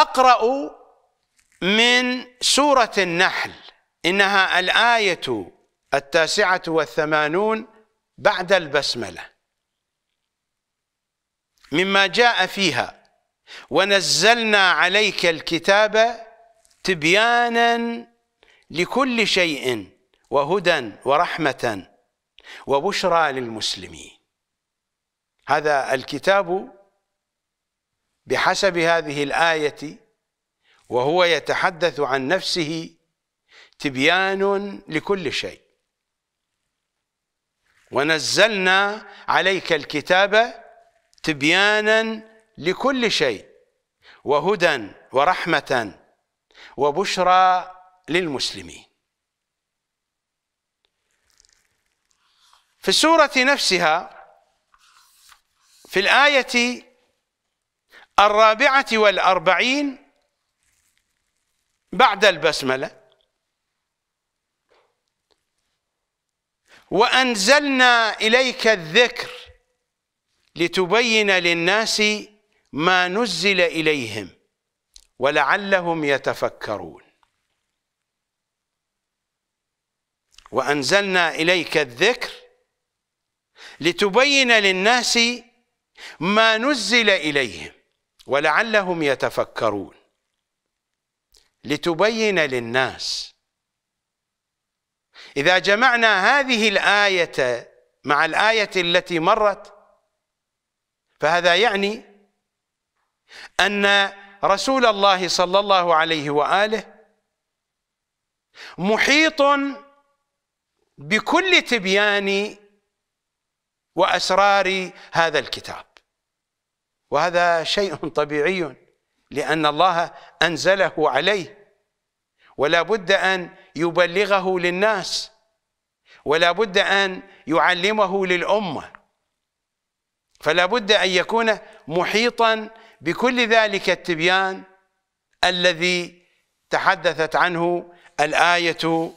اقرا من سوره النحل انها الايه التاسعه والثمانون بعد البسمله مما جاء فيها ونزلنا عليك الكتاب تبيانا لكل شيء وهدى ورحمه وبشرى للمسلمين هذا الكتاب بحسب هذه الآية وهو يتحدث عن نفسه تبيان لكل شيء ونزلنا عليك الكتاب تبيانا لكل شيء وهدى ورحمة وبشرى للمسلمين في السورة نفسها في الآية الرابعة والأربعين بعد البسملة وأنزلنا إليك الذكر لتبين للناس ما نزل إليهم ولعلهم يتفكرون وأنزلنا إليك الذكر لتبين للناس ما نزل إليهم ولعلهم يتفكرون لتبين للناس إذا جمعنا هذه الآية مع الآية التي مرت فهذا يعني أن رسول الله صلى الله عليه وآله محيط بكل تبيان وأسرار هذا الكتاب وهذا شيء طبيعي لأن الله أنزله عليه ولا بد أن يبلغه للناس ولا بد أن يعلمه للأمة فلا بد أن يكون محيطا بكل ذلك التبيان الذي تحدثت عنه الآية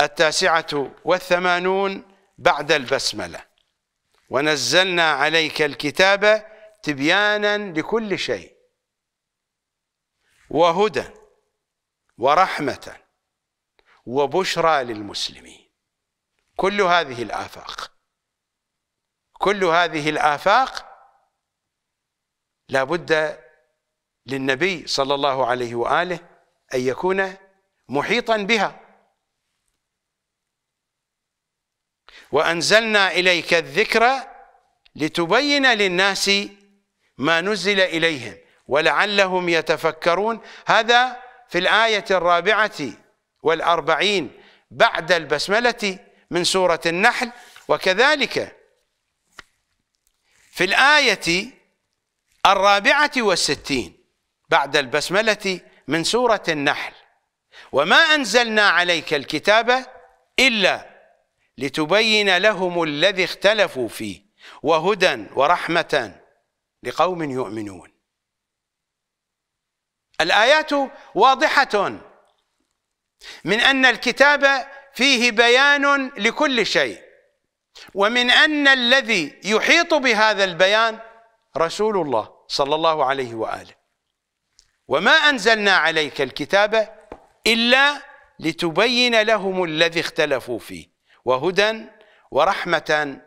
التاسعة والثمانون بعد البسملة ونزلنا عليك الكتاب تبيانا لكل شيء وهدى ورحمة وبشرى للمسلمين كل هذه الآفاق كل هذه الآفاق لابد للنبي صلى الله عليه وآله أن يكون محيطا بها وأنزلنا إليك الذكر لتبين للناس ما نزل إليهم ولعلهم يتفكرون هذا في الآية الرابعة والأربعين بعد البسملة من سورة النحل وكذلك في الآية الرابعة والستين بعد البسملة من سورة النحل وما أنزلنا عليك الكتاب إلا لتبين لهم الذي اختلفوا فيه وهدى ورحمة لقوم يؤمنون الآيات واضحة من أن الكتاب فيه بيان لكل شيء ومن أن الذي يحيط بهذا البيان رسول الله صلى الله عليه وآله وما أنزلنا عليك الكتاب إلا لتبين لهم الذي اختلفوا فيه وهدى ورحمة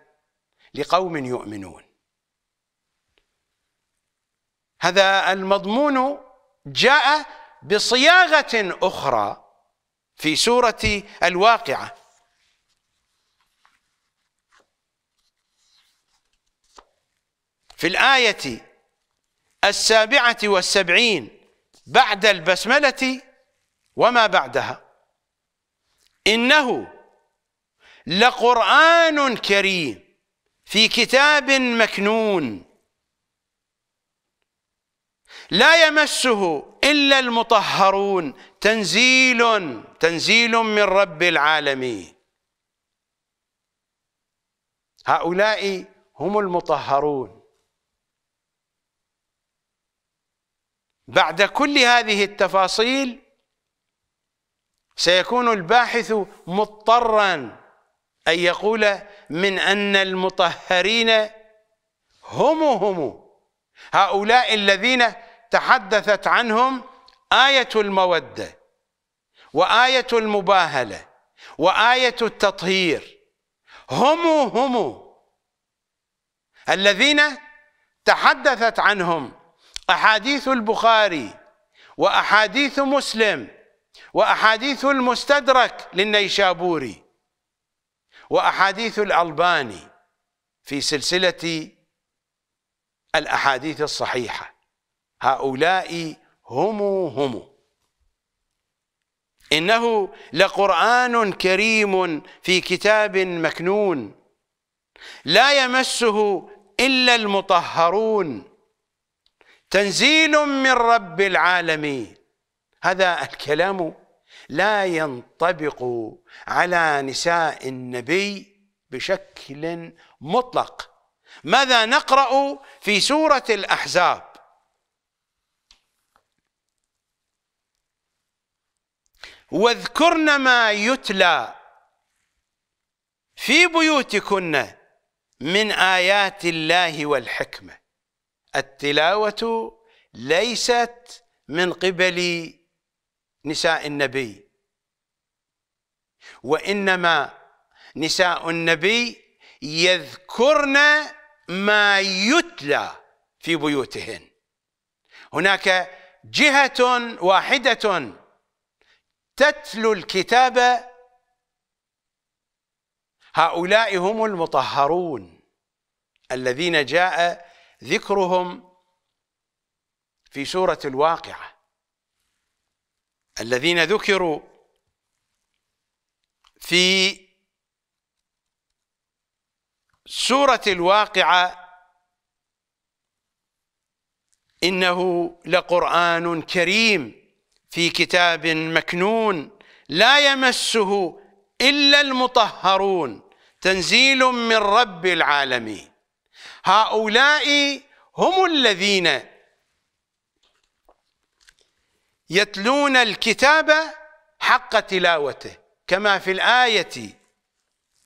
لقوم يؤمنون هذا المضمون جاء بصياغة أخرى في سورة الواقعة في الآية السابعة والسبعين بعد البسملة وما بعدها إنه لقرآن كريم في كتاب مكنون لا يمسه إلا المطهرون تنزيل تنزيل من رب العالمين هؤلاء هم المطهرون بعد كل هذه التفاصيل سيكون الباحث مضطرا أن يقول من أن المطهرين هم هم هؤلاء الذين تحدثت عنهم آية المودة وآية المباهلة وآية التطهير هم هم الذين تحدثت عنهم أحاديث البخاري وأحاديث مسلم وأحاديث المستدرك للنيشابوري وأحاديث الألباني في سلسلة الأحاديث الصحيحة هؤلاء هم هم إنه لقرآن كريم في كتاب مكنون لا يمسه إلا المطهرون تنزيل من رب العالمين هذا الكلام لا ينطبق على نساء النبي بشكل مطلق ماذا نقرأ في سورة الأحزاب واذكرن ما يتلى في بيوتكن من آيات الله والحكمة التلاوة ليست من قبل نساء النبي وإنما نساء النبي يذكرن ما يتلى في بيوتهن هناك جهة واحدة تتلو الكتاب هؤلاء هم المطهرون الذين جاء ذكرهم في سورة الواقعة الذين ذكروا في سورة الواقعة إنه لقرآن كريم في كتاب مكنون لا يمسه الا المطهرون تنزيل من رب العالمين هؤلاء هم الذين يتلون الكتاب حق تلاوته كما في الايه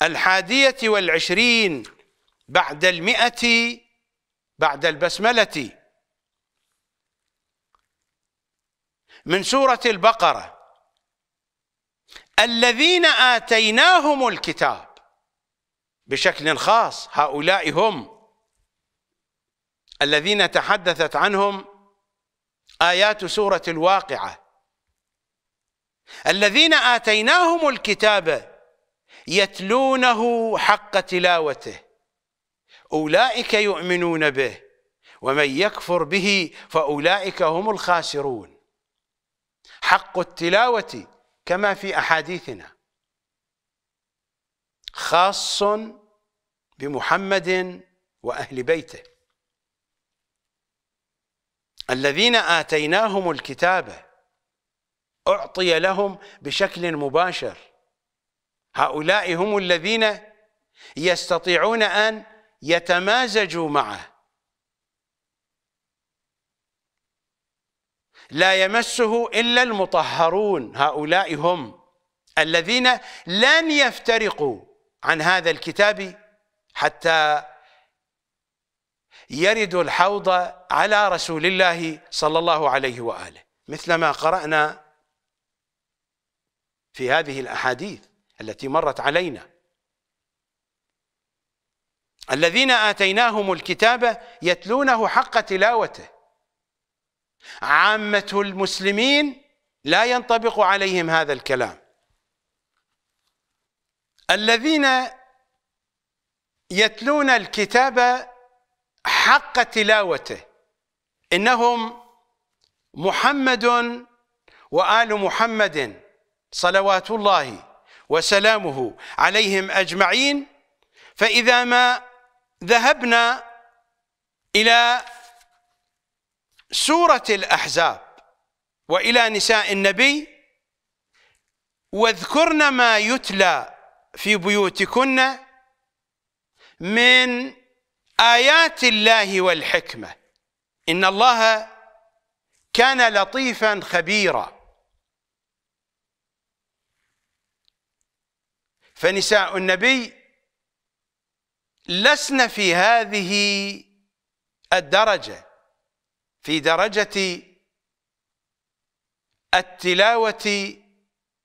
الحاديه والعشرين بعد المئه بعد البسمله من سورة البقرة الذين آتيناهم الكتاب بشكل خاص هؤلاء هم الذين تحدثت عنهم آيات سورة الواقعة الذين آتيناهم الكتاب يتلونه حق تلاوته أولئك يؤمنون به ومن يكفر به فأولئك هم الخاسرون حق التلاوة كما في أحاديثنا خاص بمحمد وأهل بيته الذين آتيناهم الكتاب أعطي لهم بشكل مباشر هؤلاء هم الذين يستطيعون أن يتمازجوا معه لا يمسه إلا المطهرون هؤلاء هم الذين لن يفترقوا عن هذا الكتاب حتى يرد الحوض على رسول الله صلى الله عليه وآله مثلما قرأنا في هذه الأحاديث التي مرت علينا الذين آتيناهم الكتاب يتلونه حق تلاوته عامة المسلمين لا ينطبق عليهم هذا الكلام الذين يتلون الكتاب حق تلاوته إنهم محمد وآل محمد صلوات الله وسلامه عليهم أجمعين فإذا ما ذهبنا إلى سورة الأحزاب وإلى نساء النبي واذكرن ما يتلى في بيوتكن من آيات الله والحكمة إن الله كان لطيفا خبيرا فنساء النبي لسن في هذه الدرجه في درجة التلاوة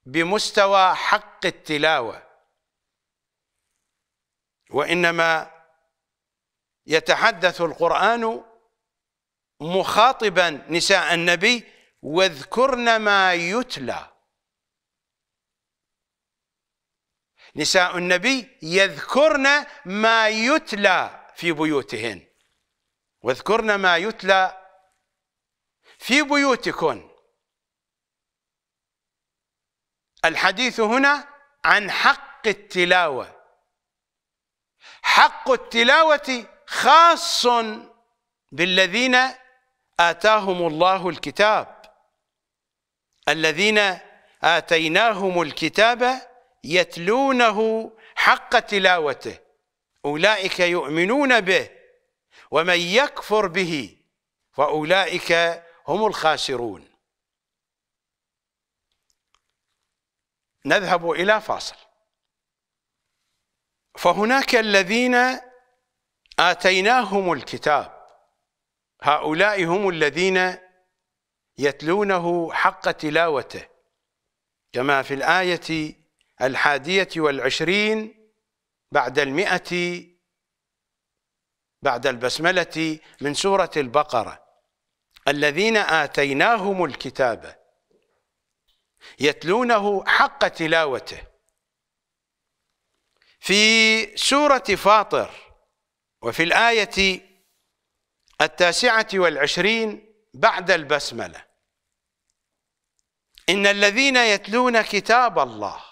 بمستوى حق التلاوة وإنما يتحدث القرآن مخاطبا نساء النبي واذكرن ما يتلى نساء النبي يذكرن ما يتلى في بيوتهن واذكرن ما يتلى في بيوتكن الحديث هنا عن حق التلاوه حق التلاوه خاص بالذين اتاهم الله الكتاب الذين اتيناهم الكتاب يتلونه حق تلاوته اولئك يؤمنون به ومن يكفر به فاولئك هم الخاسرون نذهب إلى فاصل فهناك الذين آتيناهم الكتاب هؤلاء هم الذين يتلونه حق تلاوته كما في الآية الحادية والعشرين بعد المئة بعد البسملة من سورة البقرة الذين آتيناهم الكتاب يتلونه حق تلاوته في سورة فاطر وفي الآية التاسعة والعشرين بعد البسملة إن الذين يتلون كتاب الله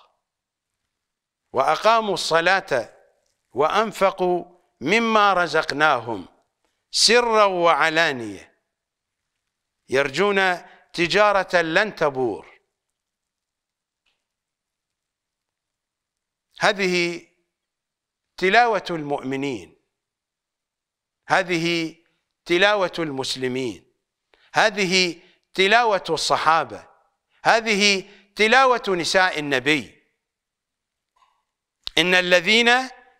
وأقاموا الصلاة وأنفقوا مما رزقناهم سرا وعلانية يرجون تجارة لن تبور هذه تلاوة المؤمنين هذه تلاوة المسلمين هذه تلاوة الصحابة هذه تلاوة نساء النبي إن الذين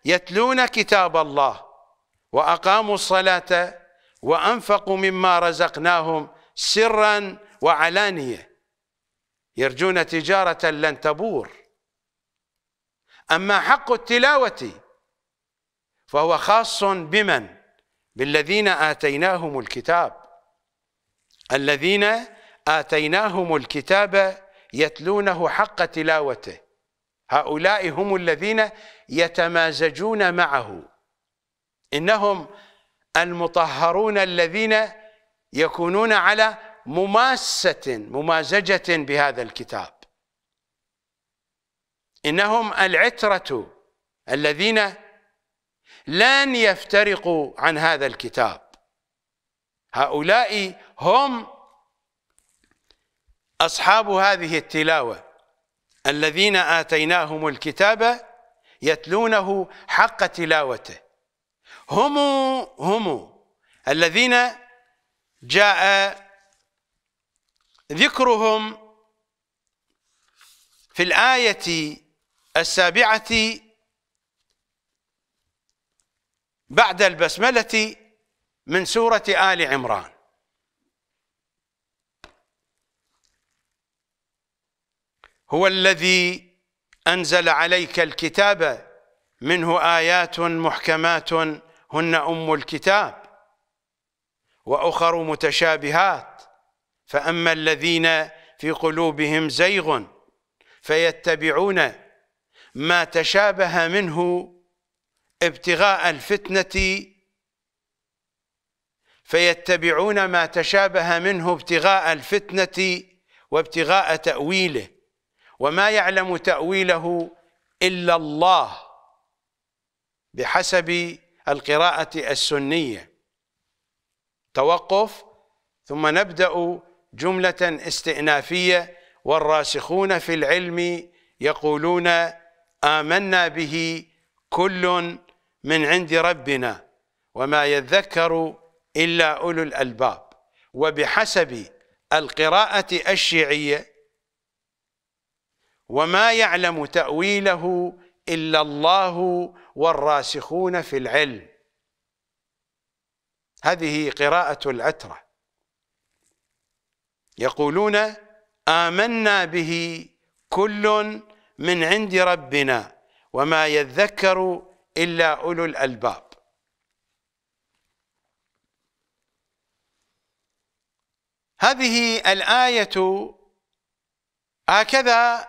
يتلون كتاب الله وأقاموا الصلاة وأنفقوا مما رزقناهم سرا وعلانية يرجون تجارة لن تبور أما حق التلاوة فهو خاص بمن بالذين آتيناهم الكتاب الذين آتيناهم الكتاب يتلونه حق تلاوته هؤلاء هم الذين يتمازجون معه إنهم المطهرون الذين يكونون على مماسة ممازجة بهذا الكتاب إنهم العترة الذين لن يفترقوا عن هذا الكتاب هؤلاء هم أصحاب هذه التلاوة الذين آتيناهم الكتاب يتلونه حق تلاوته هم هم الذين جاء ذكرهم في الآية السابعة بعد البسملة من سورة آل عمران هو الذي أنزل عليك الكتاب منه آيات محكمات هن أم الكتاب واخر متشابهات فاما الذين في قلوبهم زيغ فيتبعون ما تشابه منه ابتغاء الفتنه فيتبعون ما تشابه منه ابتغاء الفتنه وابتغاء تاويله وما يعلم تاويله الا الله بحسب القراءه السنيه توقف ثم نبدأ جملة استئنافية والراسخون في العلم يقولون آمنا به كل من عند ربنا وما يذكر إلا أولو الألباب وبحسب القراءة الشيعية وما يعلم تأويله إلا الله والراسخون في العلم هذه قراءة العترة يقولون آمنا به كل من عند ربنا وما يذكر إلا أولو الألباب هذه الآية هكذا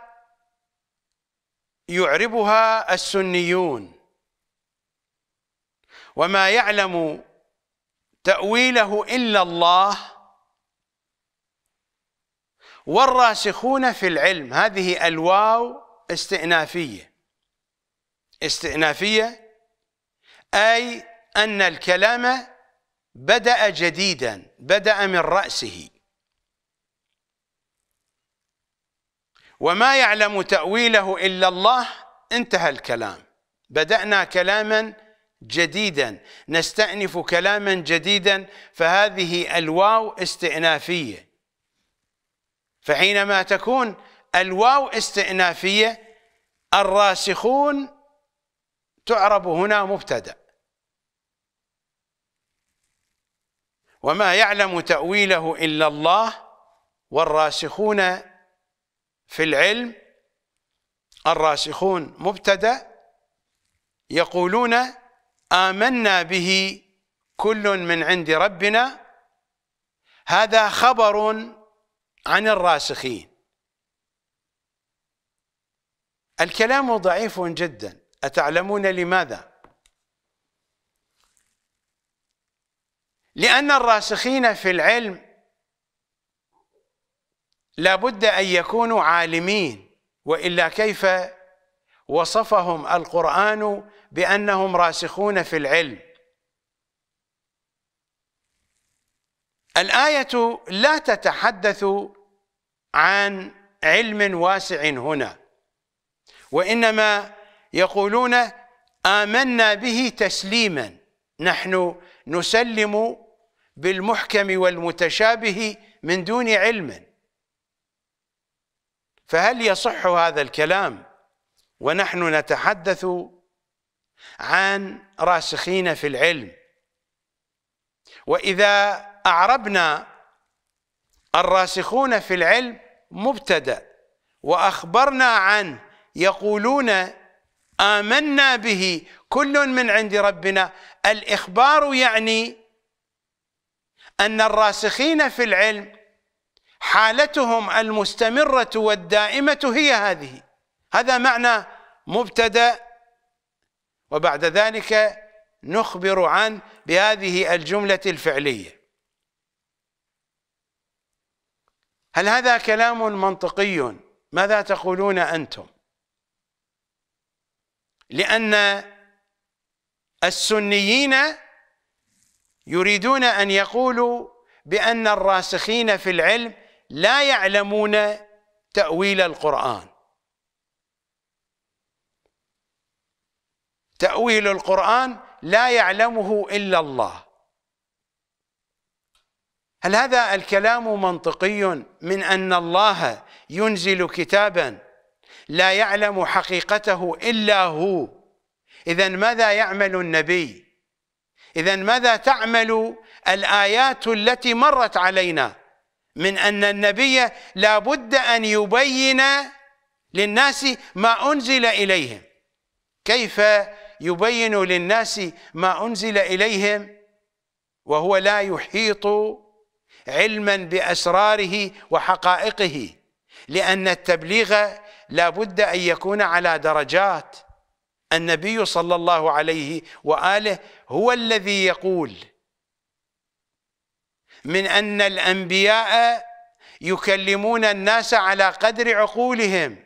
يعربها السنيون وما يعلم تأويله إلا الله والراسخون في العلم هذه الواو استئنافية استئنافية أي أن الكلام بدأ جديدا بدأ من رأسه وما يعلم تأويله إلا الله انتهى الكلام بدأنا كلاما جديدا نستأنف كلاما جديدا فهذه الواو استئنافية فحينما تكون الواو استئنافية الراسخون تعرب هنا مبتدأ وما يعلم تأويله إلا الله والراسخون في العلم الراسخون مبتدأ يقولون آمنا به كل من عند ربنا هذا خبر عن الراسخين الكلام ضعيف جدا أتعلمون لماذا؟ لأن الراسخين في العلم لابد أن يكونوا عالمين وإلا كيف وصفهم القرآن بانهم راسخون في العلم الايه لا تتحدث عن علم واسع هنا وانما يقولون امنا به تسليما نحن نسلم بالمحكم والمتشابه من دون علم فهل يصح هذا الكلام ونحن نتحدث عن راسخين في العلم وإذا أعربنا الراسخون في العلم مبتدأ وأخبرنا عنه يقولون آمنا به كل من عند ربنا الإخبار يعني أن الراسخين في العلم حالتهم المستمرة والدائمة هي هذه هذا معنى مبتدأ وبعد ذلك نخبر عن بهذه الجملة الفعلية هل هذا كلام منطقي ماذا تقولون أنتم لأن السنيين يريدون أن يقولوا بأن الراسخين في العلم لا يعلمون تأويل القرآن تأويل القرآن لا يعلمه إلا الله هل هذا الكلام منطقي من أن الله ينزل كتابا لا يعلم حقيقته إلا هو إذا ماذا يعمل النبي إذا ماذا تعمل الآيات التي مرت علينا من أن النبي لا بد أن يبين للناس ما أنزل إليهم كيف يبين للناس ما أنزل إليهم وهو لا يحيط علما بأسراره وحقائقه لأن التبليغ لا بد أن يكون على درجات النبي صلى الله عليه وآله هو الذي يقول من أن الأنبياء يكلمون الناس على قدر عقولهم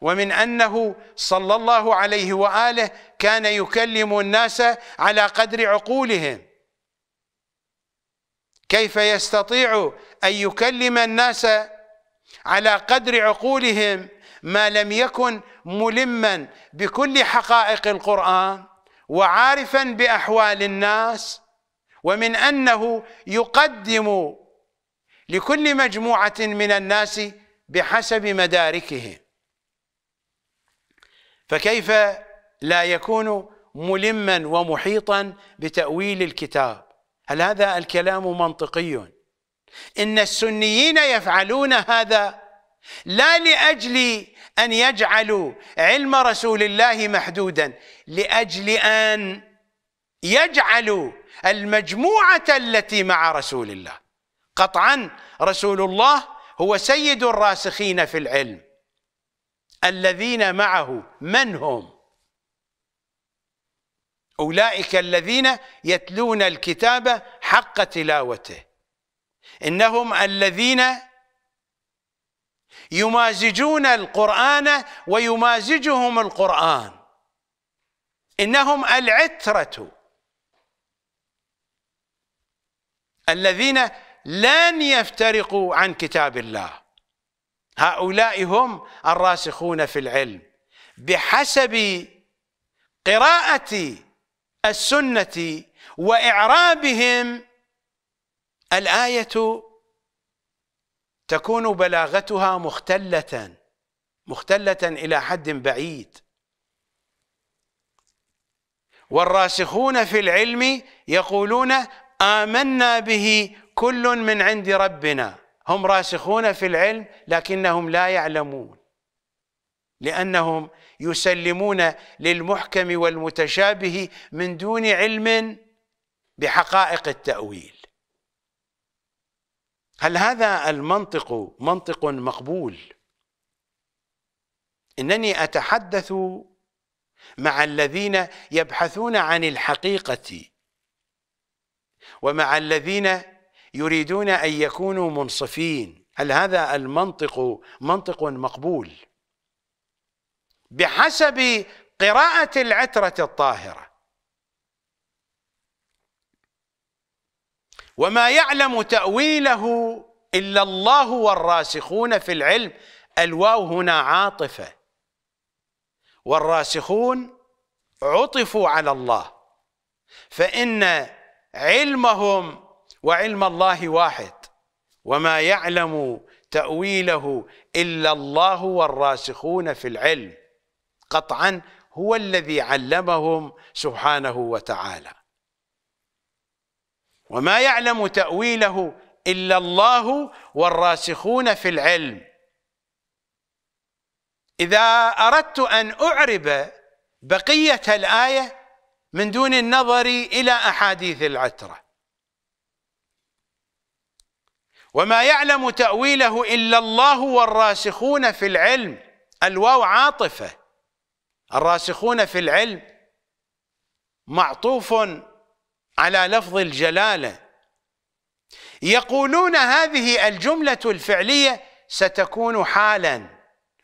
ومن أنه صلى الله عليه وآله كان يكلم الناس على قدر عقولهم كيف يستطيع أن يكلم الناس على قدر عقولهم ما لم يكن ملما بكل حقائق القرآن وعارفا بأحوال الناس ومن أنه يقدم لكل مجموعة من الناس بحسب مداركهم فكيف لا يكون ملما ومحيطا بتأويل الكتاب هل هذا الكلام منطقي إن السنيين يفعلون هذا لا لأجل أن يجعلوا علم رسول الله محدودا لأجل أن يجعلوا المجموعة التي مع رسول الله قطعا رسول الله هو سيد الراسخين في العلم الذين معه من هم أولئك الذين يتلون الكتاب حق تلاوته إنهم الذين يمازجون القرآن ويمازجهم القرآن إنهم العترة الذين لن يفترقوا عن كتاب الله هؤلاء هم الراسخون في العلم بحسب قراءة السنه واعرابهم الايه تكون بلاغتها مختله مختله الى حد بعيد والراسخون في العلم يقولون آمنا به كل من عند ربنا هم راسخون في العلم لكنهم لا يعلمون لأنهم يسلمون للمحكم والمتشابه من دون علم بحقائق التأويل هل هذا المنطق منطق مقبول؟ إنني أتحدث مع الذين يبحثون عن الحقيقة ومع الذين يريدون أن يكونوا منصفين هل هذا المنطق منطق مقبول؟ بحسب قراءة العترة الطاهرة وما يعلم تأويله إلا الله والراسخون في العلم الواو هنا عاطفة والراسخون عطفوا على الله فإن علمهم وعلم الله واحد وما يعلم تأويله إلا الله والراسخون في العلم قطعا هو الذي علمهم سبحانه وتعالى وما يعلم تأويله إلا الله والراسخون في العلم إذا أردت أن أعرب بقية الآية من دون النظر إلى أحاديث العترة وما يعلم تأويله إلا الله والراسخون في العلم الواو عاطفة الراسخون في العلم معطوف على لفظ الجلاله يقولون هذه الجمله الفعليه ستكون حالا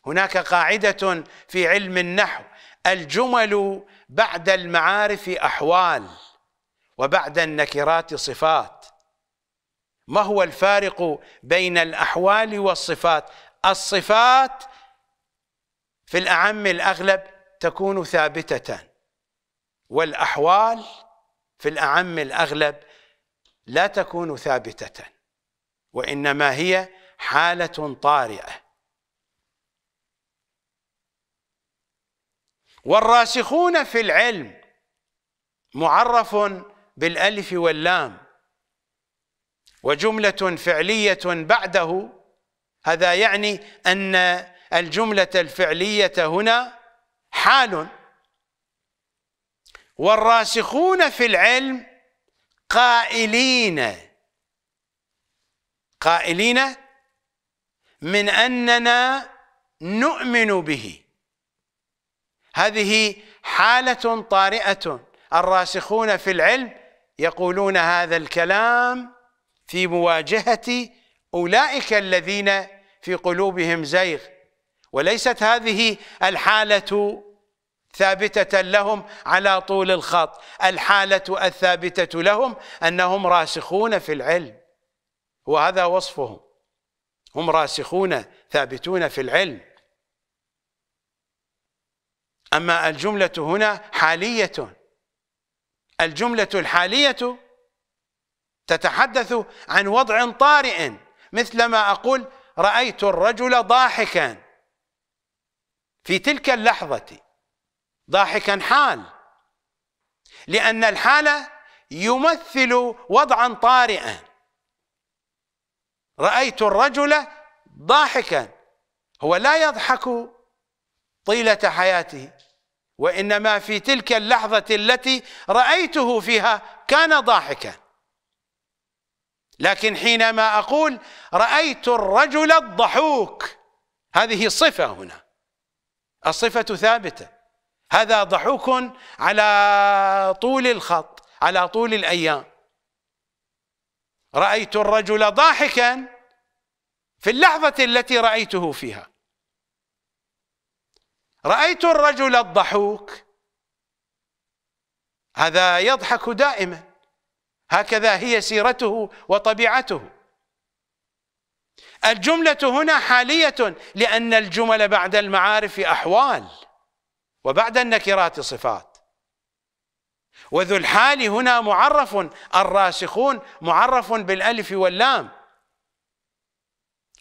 هناك قاعده في علم النحو الجمل بعد المعارف احوال وبعد النكرات صفات ما هو الفارق بين الاحوال والصفات الصفات في الاعم الاغلب تكون ثابتة والأحوال في الأعم الأغلب لا تكون ثابتة وإنما هي حالة طارئة والراسخون في العلم معرف بالألف واللام وجملة فعلية بعده هذا يعني أن الجملة الفعلية هنا حال والراسخون في العلم قائلين قائلين من أننا نؤمن به هذه حالة طارئة الراسخون في العلم يقولون هذا الكلام في مواجهة أولئك الذين في قلوبهم زيغ وليست هذه الحالة ثابتة لهم على طول الخط الحالة الثابتة لهم أنهم راسخون في العلم وهذا وصفهم هم راسخون ثابتون في العلم أما الجملة هنا حالية الجملة الحالية تتحدث عن وضع طارئ مثلما أقول رأيت الرجل ضاحكا في تلك اللحظة ضاحكا حال لأن الحالة يمثل وضعا طارئا رأيت الرجل ضاحكا هو لا يضحك طيلة حياته وإنما في تلك اللحظة التي رأيته فيها كان ضاحكا لكن حينما أقول رأيت الرجل الضحوك هذه صفة هنا الصفة ثابتة هذا ضحوك على طول الخط على طول الأيام رأيت الرجل ضاحكا في اللحظة التي رأيته فيها رأيت الرجل الضحوك هذا يضحك دائما هكذا هي سيرته وطبيعته الجملة هنا حالية لأن الجمل بعد المعارف أحوال وبعد النكرات صفات وذو الحال هنا معرف الراسخون معرف بالألف واللام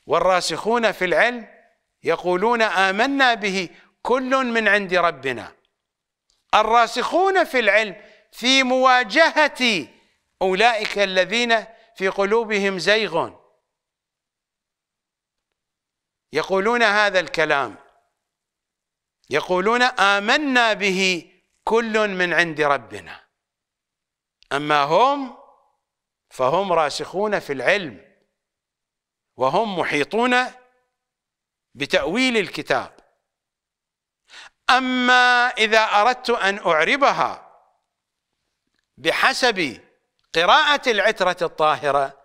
والراسخون في العلم يقولون آمنا به كل من عند ربنا الراسخون في العلم في مواجهة أولئك الذين في قلوبهم زيغ يقولون هذا الكلام يقولون آمنا به كل من عند ربنا أما هم فهم راسخون في العلم وهم محيطون بتأويل الكتاب أما إذا أردت أن أعربها بحسب قراءة العترة الطاهرة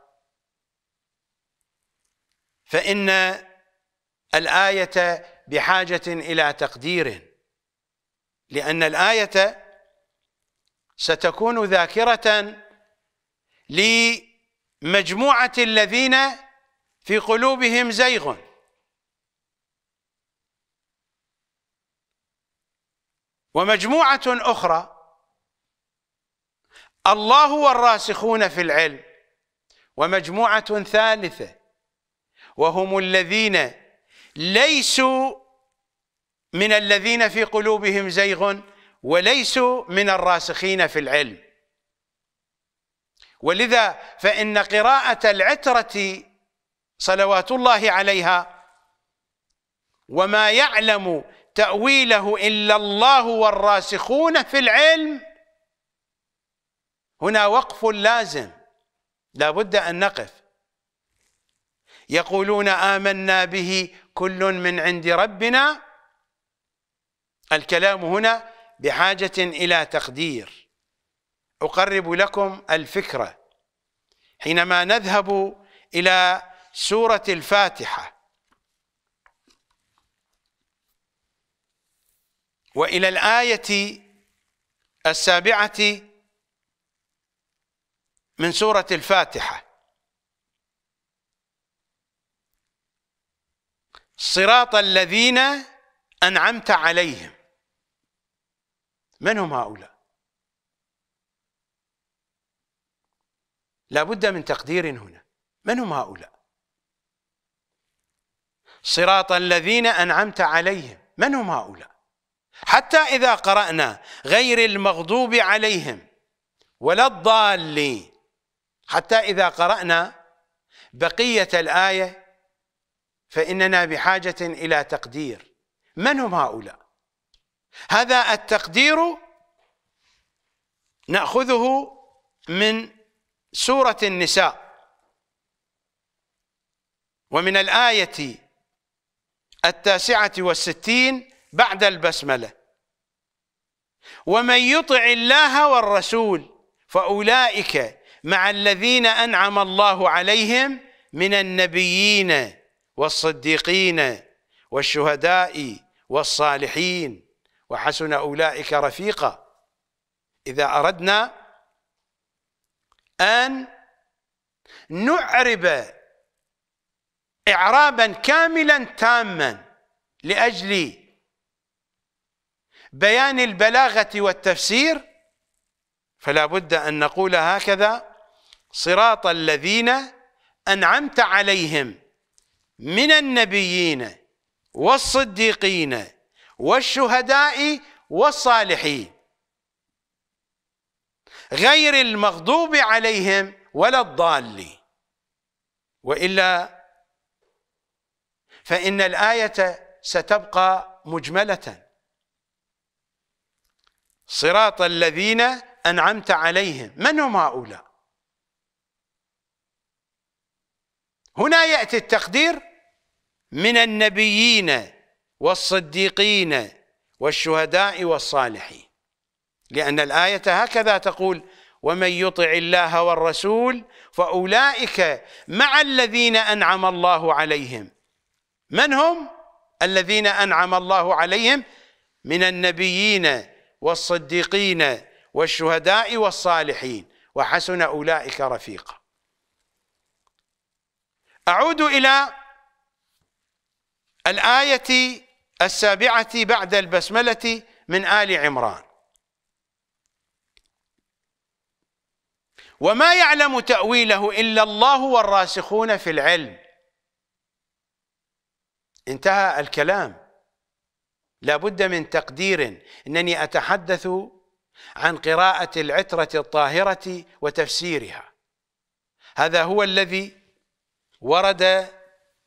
فإن الآية بحاجة إلى تقدير لأن الآية ستكون ذاكرة لمجموعة الذين في قلوبهم زيغ ومجموعة أخرى الله والراسخون في العلم ومجموعة ثالثة وهم الذين ليسوا من الذين في قلوبهم زيغ وليسوا من الراسخين في العلم ولذا فإن قراءة العترة صلوات الله عليها وما يعلم تأويله إلا الله والراسخون في العلم هنا وقف لازم لا بد أن نقف يقولون آمنا به كل من عند ربنا الكلام هنا بحاجة إلى تقدير أقرب لكم الفكرة حينما نذهب إلى سورة الفاتحة وإلى الآية السابعة من سورة الفاتحة صراط الذين أنعمت عليهم من هم هؤلاء لا بد من تقدير هنا من هم هؤلاء صراط الذين أنعمت عليهم من هم هؤلاء حتى إذا قرأنا غير المغضوب عليهم ولا الضالين حتى إذا قرأنا بقية الآية فإننا بحاجة إلى تقدير من هم هؤلاء هذا التقدير نأخذه من سورة النساء ومن الآية التاسعة والستين بعد البسملة ومن يطع الله والرسول فأولئك مع الذين أنعم الله عليهم من النبيين والصديقين والشهداء والصالحين وحسن أولئك رفيقا إذا أردنا أن نعرب إعرابا كاملا تاما لأجل بيان البلاغة والتفسير فلا بد أن نقول هكذا صراط الذين أنعمت عليهم من النبيين والصديقين والشهداء والصالحين غير المغضوب عليهم ولا الضالين والا فان الايه ستبقى مجمله صراط الذين انعمت عليهم من هم هؤلاء هنا ياتي التقدير من النبيين والصديقين والشهداء والصالحين لأن الآية هكذا تقول ومن يطع الله والرسول فأولئك مع الذين أنعم الله عليهم من هم الذين أنعم الله عليهم من النبيين والصديقين والشهداء والصالحين وحسن أولئك رفيقا أعود إلى الآية السابعة بعد البسملة من آل عمران وما يعلم تأويله إلا الله والراسخون في العلم انتهى الكلام لا بد من تقدير أنني أتحدث عن قراءة العترة الطاهرة وتفسيرها هذا هو الذي ورد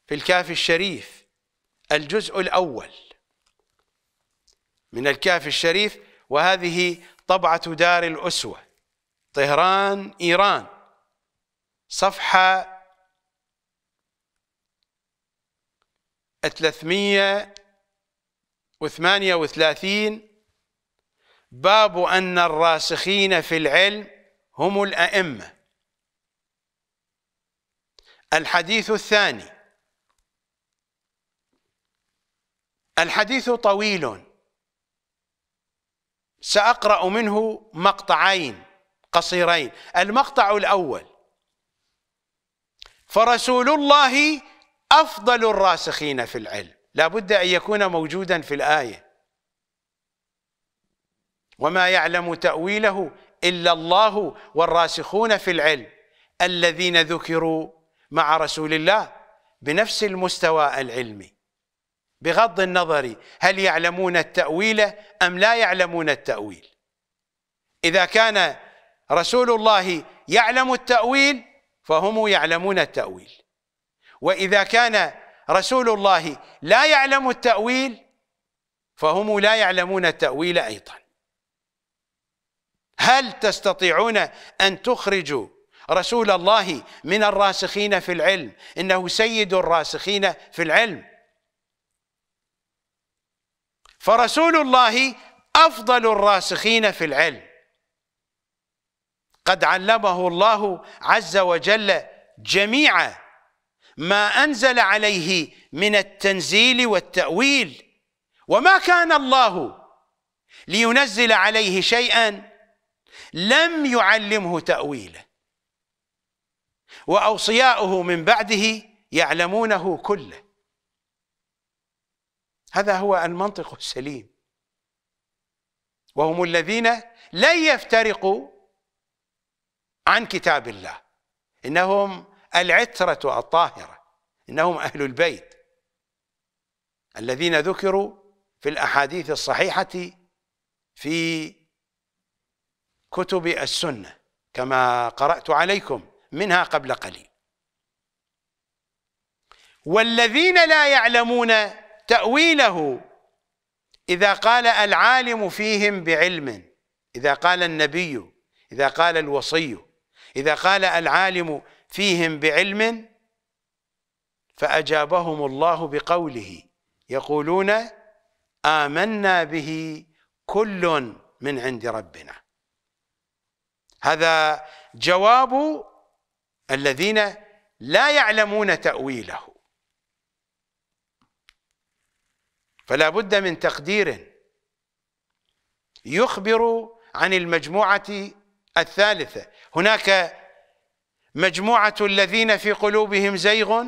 في الكاف الشريف الجزء الأول من الكهف الشريف وهذه طبعة دار الأسوة طهران إيران صفحة 338 باب أن الراسخين في العلم هم الأئمة الحديث الثاني الحديث طويل سأقرأ منه مقطعين قصيرين المقطع الأول فرسول الله أفضل الراسخين في العلم لابد أن يكون موجودا في الآية وما يعلم تأويله إلا الله والراسخون في العلم الذين ذكروا مع رسول الله بنفس المستوى العلمي بغض النظر هل يعلمون التأويل أم لا يعلمون التأويل إذا كان رسول الله يعلم التأويل فهم يعلمون التأويل وإذا كان رسول الله لا يعلم التأويل فهم لا يعلمون التأويل أيضا هل تستطيعون أن تخرجوا رسول الله من الراسخين في العلم إنه سيد الراسخين في العلم فرسول الله أفضل الراسخين في العلم قد علمه الله عز وجل جميع ما أنزل عليه من التنزيل والتأويل وما كان الله لينزل عليه شيئا لم يعلمه تأويله وأوصياؤه من بعده يعلمونه كله هذا هو المنطق السليم وهم الذين لن يفترقوا عن كتاب الله إنهم العترة الطاهرة إنهم أهل البيت الذين ذكروا في الأحاديث الصحيحة في كتب السنة كما قرأت عليكم منها قبل قليل والذين لا يعلمون تأويله إذا قال العالم فيهم بعلم إذا قال النبي إذا قال الوصي إذا قال العالم فيهم بعلم فأجابهم الله بقوله يقولون آمنا به كل من عند ربنا هذا جواب الذين لا يعلمون تأويله فلا بد من تقدير يخبر عن المجموعة الثالثة هناك مجموعة الذين في قلوبهم زيغ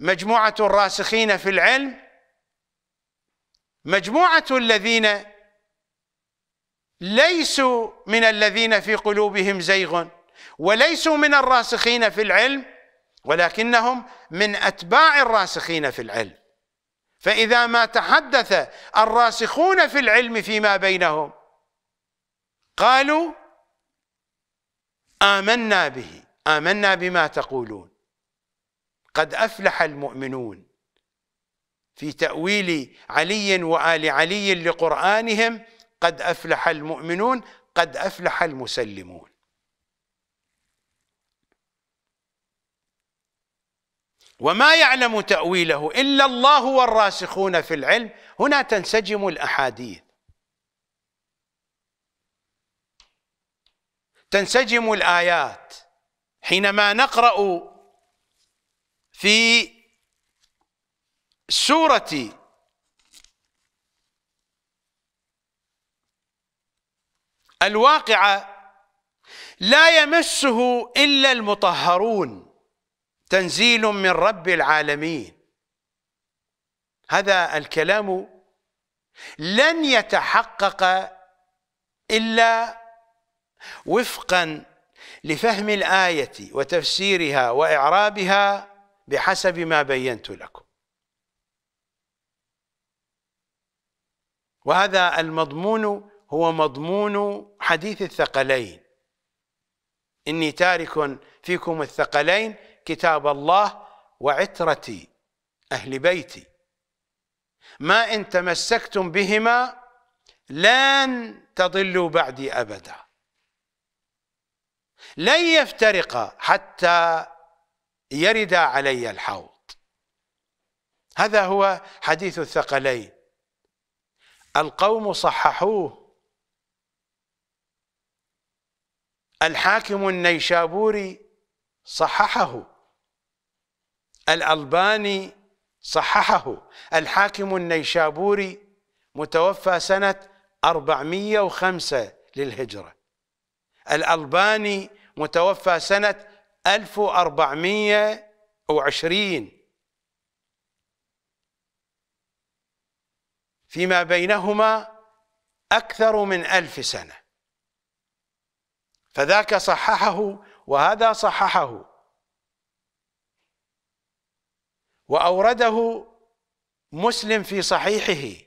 مجموعة الراسخين في العلم مجموعة الذين ليسوا من الذين في قلوبهم زيغ وليسوا من الراسخين في العلم ولكنهم من أتباع الراسخين في العلم فإذا ما تحدث الراسخون في العلم فيما بينهم قالوا آمنا به آمنا بما تقولون قد أفلح المؤمنون في تأويل علي وآل علي لقرآنهم قد أفلح المؤمنون قد أفلح المسلمون وما يعلم تأويله إلا الله والراسخون في العلم هنا تنسجم الأحاديث تنسجم الآيات حينما نقرأ في سورة الواقعة لا يمسه إلا المطهرون تنزيل من رب العالمين هذا الكلام لن يتحقق إلا وفقا لفهم الآية وتفسيرها وإعرابها بحسب ما بينت لكم وهذا المضمون هو مضمون حديث الثقلين إني تارك فيكم الثقلين كتاب الله وعترتي أهل بيتي ما إن تمسكتم بهما لن تضلوا بعدي أبدا لن يفترقا حتى يردا علي الحوض هذا هو حديث الثقلين القوم صححوه الحاكم النيشابوري صححه الألباني صححه الحاكم النيشابوري متوفى سنة 405 للهجرة الألباني متوفى سنة 1420 فيما بينهما أكثر من ألف سنة فذاك صححه وهذا صححه وأورده مسلم في صحيحه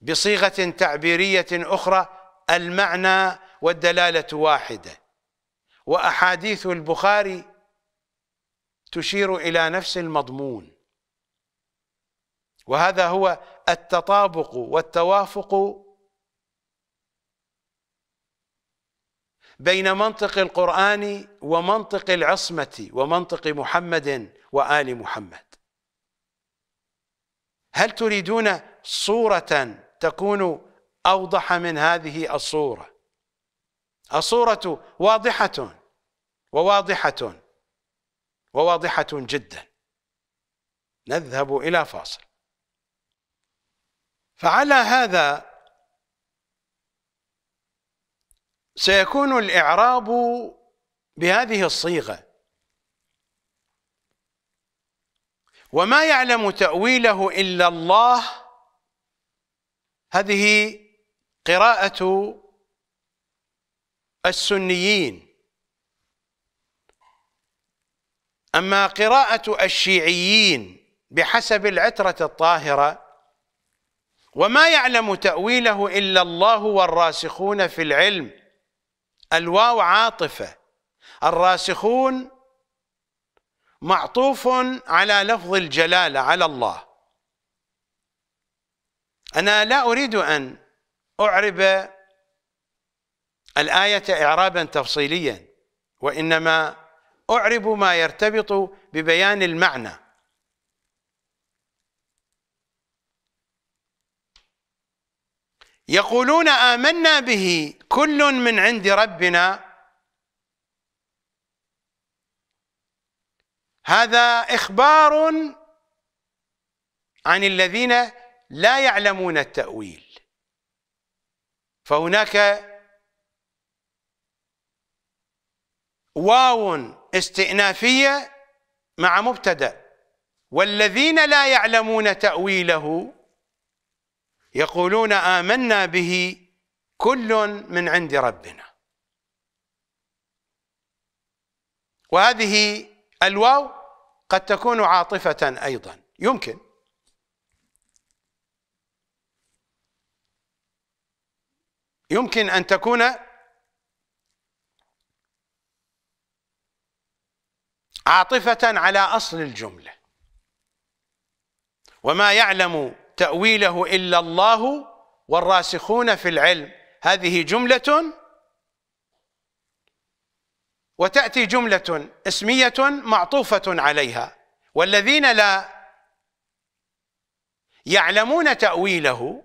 بصيغة تعبيرية أخرى المعنى والدلالة واحدة وأحاديث البخاري تشير إلى نفس المضمون وهذا هو التطابق والتوافق بين منطق القرآن ومنطق العصمة ومنطق محمد وآل محمد هل تريدون صورة تكون أوضح من هذه الصورة الصورة واضحة وواضحة وواضحة جدا نذهب إلى فاصل فعلى هذا سيكون الإعراب بهذه الصيغة وما يعلم تأويله إلا الله هذه قراءة السنيين أما قراءة الشيعيين بحسب العترة الطاهرة وما يعلم تأويله إلا الله والراسخون في العلم الواو عاطفة الراسخون معطوف على لفظ الجلالة على الله أنا لا أريد أن أعرب الآية إعرابا تفصيليا وإنما أعرب ما يرتبط ببيان المعنى يقولون آمنا به كل من عند ربنا هذا إخبار عن الذين لا يعلمون التأويل فهناك واو استئنافية مع مبتدأ والذين لا يعلمون تأويله يقولون آمنا به كل من عند ربنا وهذه الواو قد تكون عاطفة أيضا يمكن يمكن أن تكون عاطفة على أصل الجملة وما يعلم تأويله إلا الله والراسخون في العلم هذه جملة وتأتي جملة اسمية معطوفة عليها والذين لا يعلمون تأويله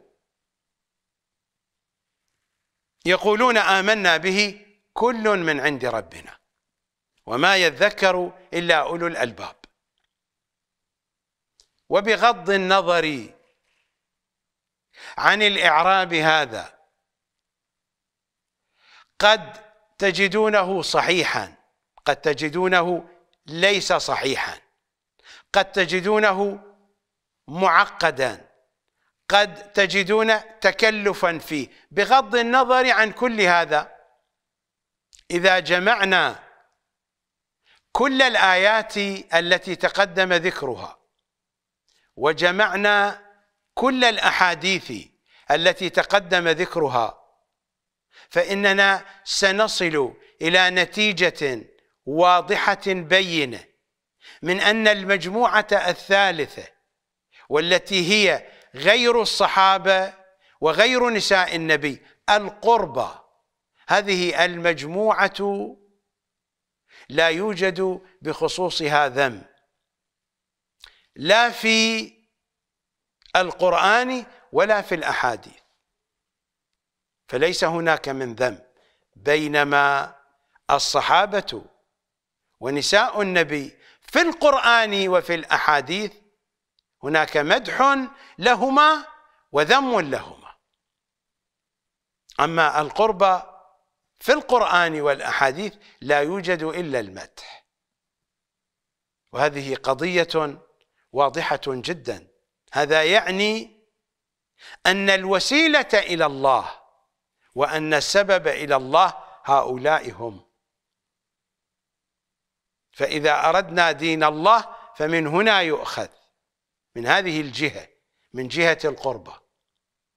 يقولون آمنا به كل من عند ربنا وما يذكر إلا أولو الألباب وبغض النظر عن الإعراب هذا قد تجدونه صحيحا قد تجدونه ليس صحيحا قد تجدونه معقدا قد تجدون تكلفا فيه بغض النظر عن كل هذا إذا جمعنا كل الآيات التي تقدم ذكرها وجمعنا كل الأحاديث التي تقدم ذكرها فإننا سنصل إلى نتيجة واضحة بينة من أن المجموعة الثالثة والتي هي غير الصحابة وغير نساء النبي القربى هذه المجموعة لا يوجد بخصوصها ذم لا في القرآن ولا في الأحاديث فليس هناك من ذنب بينما الصحابة ونساء النبي في القرآن وفي الأحاديث هناك مدح لهما وذم لهما أما القربى في القرآن والأحاديث لا يوجد إلا المدح وهذه قضية واضحة جداً هذا يعني أن الوسيلة إلى الله وأن السبب إلى الله هؤلاء هم فإذا أردنا دين الله فمن هنا يؤخذ من هذه الجهة من جهة القربة